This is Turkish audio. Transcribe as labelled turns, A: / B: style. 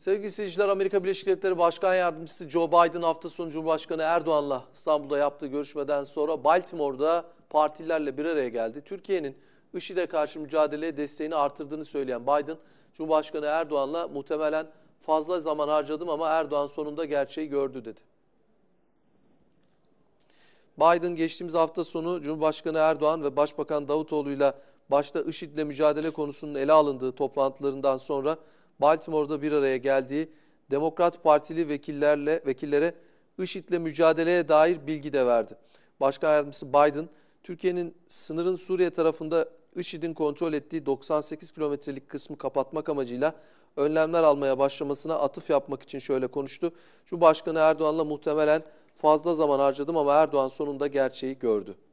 A: Sevgili seyirciler Amerika Birleşik Devletleri Başkan Yardımcısı Joe Biden hafta sonu Cumhurbaşkanı Erdoğan'la İstanbul'da yaptığı görüşmeden sonra Baltimore'da partilerle bir araya geldi. Türkiye'nin IŞİD'e karşı mücadeleye desteğini artırdığını söyleyen Biden, Cumhurbaşkanı Erdoğan'la muhtemelen fazla zaman harcadım ama Erdoğan sonunda gerçeği gördü dedi. Biden geçtiğimiz hafta sonu Cumhurbaşkanı Erdoğan ve Başbakan Davutoğlu'yla başta IŞİD'le mücadele konusunun ele alındığı toplantılarından sonra Baltimore'da bir araya geldiği Demokrat Partili vekillerle vekillere IŞİD'le mücadeleye dair bilgi de verdi. Başkan Yardımcısı Biden, Türkiye'nin sınırın Suriye tarafında IŞİD'in kontrol ettiği 98 kilometrelik kısmı kapatmak amacıyla önlemler almaya başlamasına atıf yapmak için şöyle konuştu. Cumhurbaşkanı Erdoğan'la muhtemelen fazla zaman harcadım ama Erdoğan sonunda gerçeği gördü.